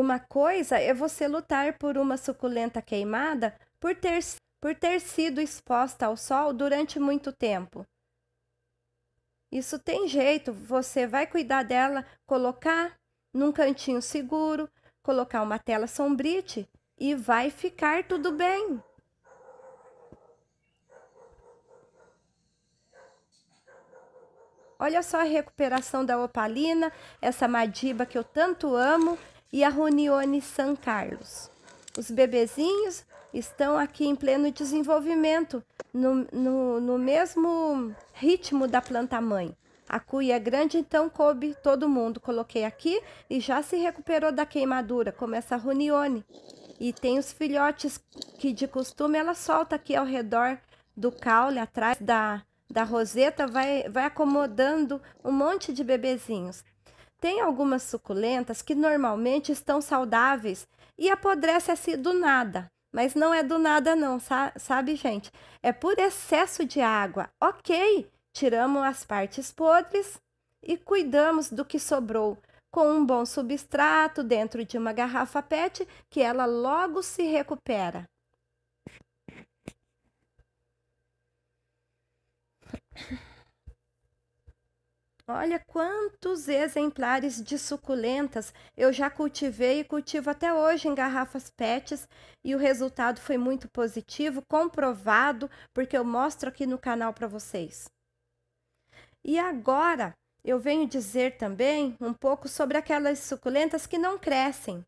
Uma coisa é você lutar por uma suculenta queimada por ter, por ter sido exposta ao sol durante muito tempo. Isso tem jeito, você vai cuidar dela, colocar num cantinho seguro, colocar uma tela sombrite e vai ficar tudo bem. Olha só a recuperação da opalina, essa madiba que eu tanto amo e a Ronione San Carlos. Os bebezinhos estão aqui em pleno desenvolvimento, no, no, no mesmo ritmo da planta mãe. A cuia é grande, então coube todo mundo. Coloquei aqui e já se recuperou da queimadura, como essa runione. E tem os filhotes que de costume ela solta aqui ao redor do caule, atrás da, da roseta, vai, vai acomodando um monte de bebezinhos. Tem algumas suculentas que normalmente estão saudáveis e apodrece assim do nada. Mas não é do nada, não, sabe, gente? É por excesso de água. Ok, tiramos as partes podres e cuidamos do que sobrou com um bom substrato dentro de uma garrafa PET que ela logo se recupera. Olha quantos exemplares de suculentas eu já cultivei e cultivo até hoje em garrafas PETs e o resultado foi muito positivo, comprovado, porque eu mostro aqui no canal para vocês. E agora eu venho dizer também um pouco sobre aquelas suculentas que não crescem.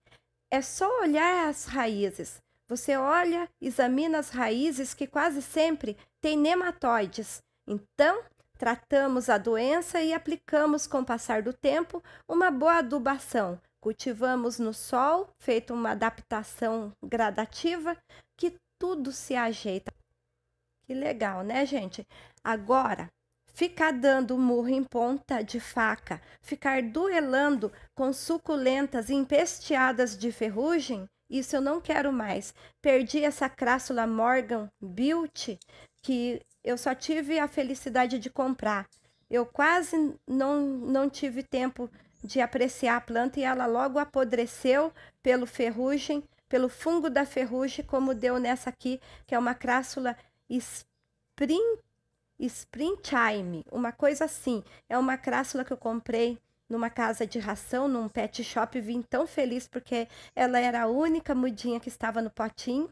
É só olhar as raízes. Você olha, examina as raízes que quase sempre tem nematóides. Então, Tratamos a doença e aplicamos, com o passar do tempo, uma boa adubação. Cultivamos no sol, feito uma adaptação gradativa, que tudo se ajeita. Que legal, né, gente? Agora, ficar dando murro em ponta de faca, ficar duelando com suculentas empesteadas de ferrugem, isso eu não quero mais. Perdi essa crássula Morgan Beauty que eu só tive a felicidade de comprar. Eu quase não, não tive tempo de apreciar a planta e ela logo apodreceu pelo ferrugem, pelo fungo da ferrugem, como deu nessa aqui, que é uma crássula spring, springtime, uma coisa assim. É uma crássula que eu comprei numa casa de ração, num pet shop, vim tão feliz porque ela era a única mudinha que estava no potinho.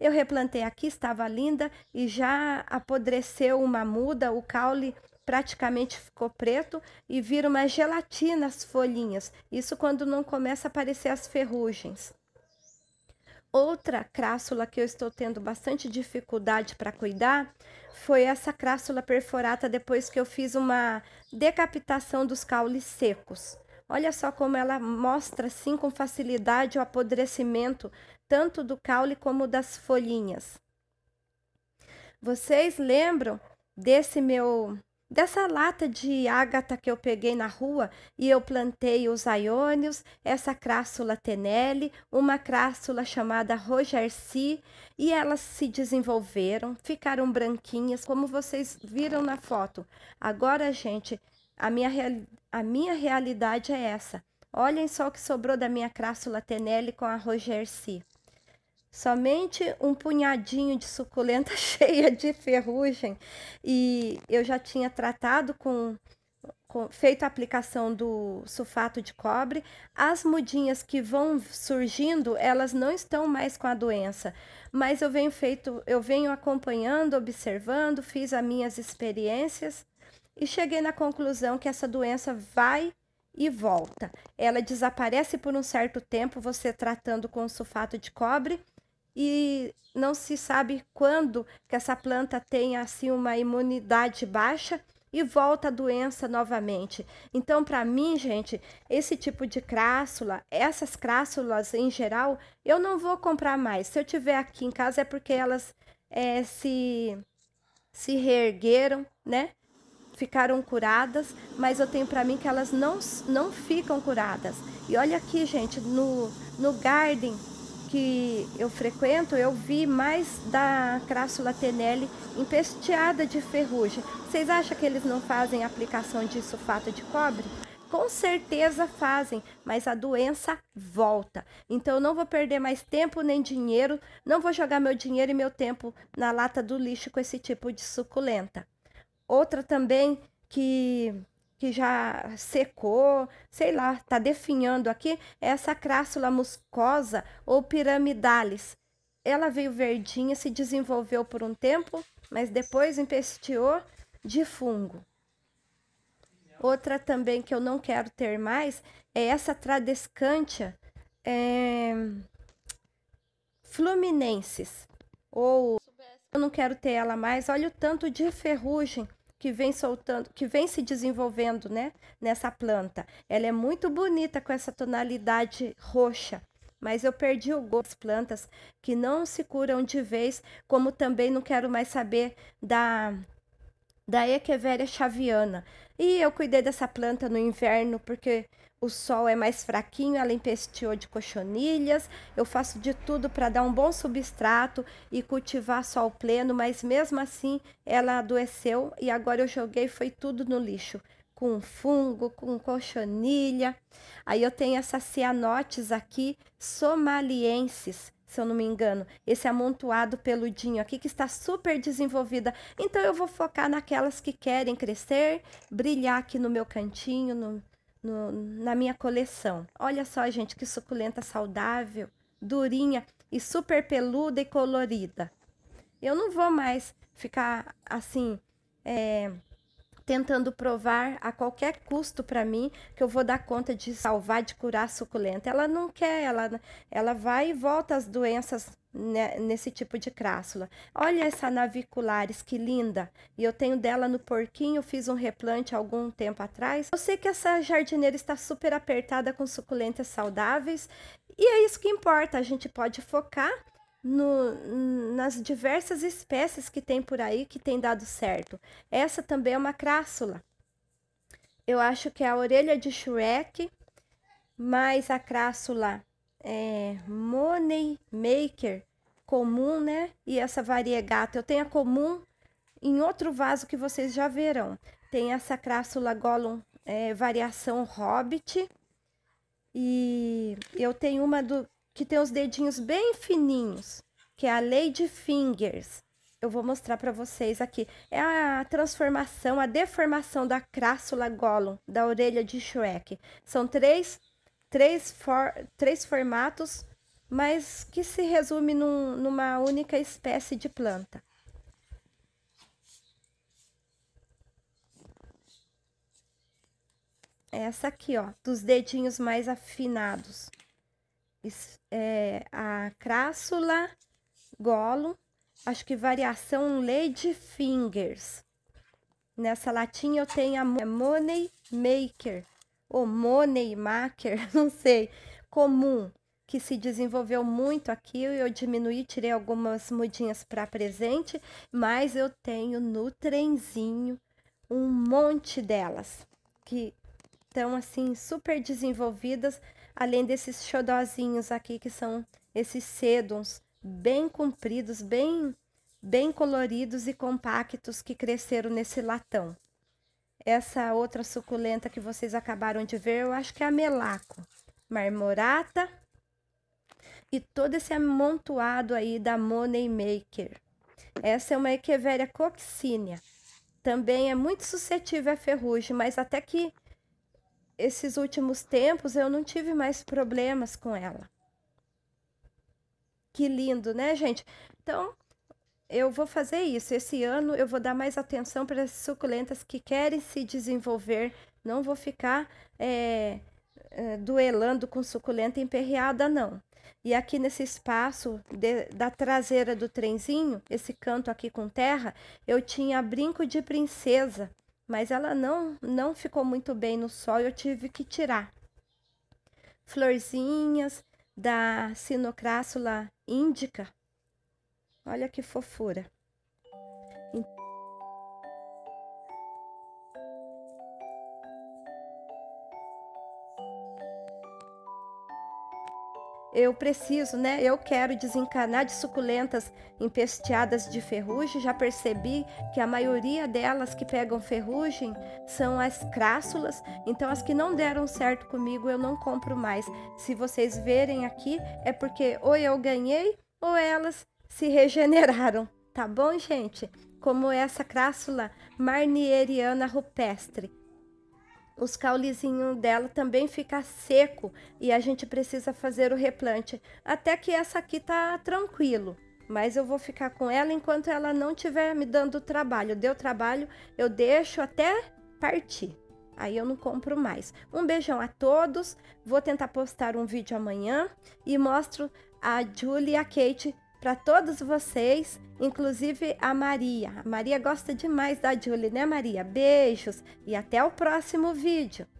Eu replantei aqui, estava linda e já apodreceu uma muda, o caule praticamente ficou preto e vira uma gelatina as folhinhas. Isso quando não começa a aparecer as ferrugens. Outra crássula que eu estou tendo bastante dificuldade para cuidar foi essa crássula perforata depois que eu fiz uma decapitação dos caules secos. Olha só como ela mostra assim com facilidade o apodrecimento tanto do caule como das folhinhas. Vocês lembram desse meu dessa lata de ágata que eu peguei na rua e eu plantei os aiônios, essa crássula tenelle, uma crássula chamada rogerci, e elas se desenvolveram, ficaram branquinhas, como vocês viram na foto. Agora, gente, a minha, real, a minha realidade é essa. Olhem só o que sobrou da minha crássula tenelle com a rogerci. Somente um punhadinho de suculenta cheia de ferrugem. E eu já tinha tratado com, com feito a aplicação do sulfato de cobre. As mudinhas que vão surgindo, elas não estão mais com a doença. Mas eu venho feito, eu venho acompanhando, observando, fiz as minhas experiências e cheguei na conclusão que essa doença vai e volta. Ela desaparece por um certo tempo, você tratando com sulfato de cobre e não se sabe quando que essa planta tem assim uma imunidade baixa e volta a doença novamente. Então, para mim, gente, esse tipo de crássula, essas crássulas em geral, eu não vou comprar mais. Se eu tiver aqui em casa é porque elas é, se se reergueram, né? Ficaram curadas, mas eu tenho para mim que elas não, não ficam curadas. E olha aqui, gente, no, no garden que eu frequento, eu vi mais da Crassula tenelli empesteada de ferrugem. Vocês acham que eles não fazem aplicação de sulfato de cobre? Com certeza fazem, mas a doença volta. Então eu não vou perder mais tempo nem dinheiro, não vou jogar meu dinheiro e meu tempo na lata do lixo com esse tipo de suculenta. Outra também que que já secou, sei lá, está definhando aqui, é essa crássula muscosa ou piramidalis. Ela veio verdinha, se desenvolveu por um tempo, mas depois empesteou de fungo. Outra também que eu não quero ter mais é essa tradescantia é, fluminensis. Ou eu não quero ter ela mais. Olha o tanto de ferrugem que vem soltando, que vem se desenvolvendo, né, nessa planta. Ela é muito bonita com essa tonalidade roxa, mas eu perdi o gosto das plantas que não se curam de vez, como também não quero mais saber da da Echeveria chaviana. E eu cuidei dessa planta no inverno porque o sol é mais fraquinho, ela empesteou de cochonilhas. Eu faço de tudo para dar um bom substrato e cultivar sol pleno, mas mesmo assim ela adoeceu e agora eu joguei foi tudo no lixo, com fungo, com cochonilha. Aí eu tenho essas cianotes aqui somalienses se eu não me engano, esse amontoado peludinho aqui que está super desenvolvida. Então eu vou focar naquelas que querem crescer, brilhar aqui no meu cantinho, no, no, na minha coleção. Olha só, gente, que suculenta saudável, durinha e super peluda e colorida. Eu não vou mais ficar assim, é, tentando provar a qualquer custo para mim que eu vou dar conta de salvar, de curar a suculenta. Ela não quer, ela, ela vai e volta as doenças né, nesse tipo de crássula. Olha essa naviculares, que linda! E eu tenho dela no porquinho, fiz um replante algum tempo atrás. Eu sei que essa jardineira está super apertada com suculentas saudáveis, e é isso que importa, a gente pode focar no, nas diversas espécies que tem por aí que tem dado certo. Essa também é uma crássula. Eu acho que é a orelha de Shrek, mais a crássula é, Money Maker comum, né? E essa variegata eu tenho a comum em outro vaso que vocês já verão. Tem essa crássula Gollum é, variação Hobbit. E eu tenho uma do que tem os dedinhos bem fininhos, que é a Lady Fingers. Eu vou mostrar para vocês aqui. É a transformação, a deformação da crássula Gollum, da orelha de Shrek. São três, três, for, três formatos, mas que se resume num, numa única espécie de planta. essa aqui, ó, dos dedinhos mais afinados é, a crássula, golo, acho que variação Lady Fingers. Nessa latinha eu tenho a Money Maker, ou Money Maker, não sei, comum, que se desenvolveu muito aqui. Eu diminui tirei algumas mudinhas para presente, mas eu tenho no trenzinho um monte delas, que estão assim super desenvolvidas além desses xodozinhos aqui, que são esses sedons bem compridos, bem, bem coloridos e compactos que cresceram nesse latão. Essa outra suculenta que vocês acabaram de ver, eu acho que é a melaco, marmorata e todo esse amontoado aí da Money Maker. Essa é uma Echeveria coccinea. Também é muito suscetível à ferrugem, mas até que esses últimos tempos eu não tive mais problemas com ela. Que lindo, né, gente? Então, eu vou fazer isso. Esse ano eu vou dar mais atenção para as suculentas que querem se desenvolver. Não vou ficar é, é, duelando com suculenta emperreada, não. E aqui nesse espaço de, da traseira do trenzinho, esse canto aqui com terra, eu tinha brinco de princesa mas ela não não ficou muito bem no sol e eu tive que tirar. Florzinhas da Sinocrássula índica. Olha que fofura. eu preciso, né? Eu quero desencanar de suculentas empesteadas de ferrugem. Já percebi que a maioria delas que pegam ferrugem são as crássulas. Então, as que não deram certo comigo, eu não compro mais. Se vocês verem aqui, é porque ou eu ganhei ou elas se regeneraram. Tá bom, gente? Como essa crássula marnieriana rupestre os caulezinhos dela também fica seco e a gente precisa fazer o replante. Até que essa aqui tá tranquilo, mas eu vou ficar com ela enquanto ela não tiver me dando trabalho. Deu trabalho, eu deixo até partir. Aí eu não compro mais. Um beijão a todos. Vou tentar postar um vídeo amanhã e mostro a Julie e a Kate para todos vocês, inclusive a Maria. A Maria gosta demais da Julie, né, Maria? Beijos e até o próximo vídeo.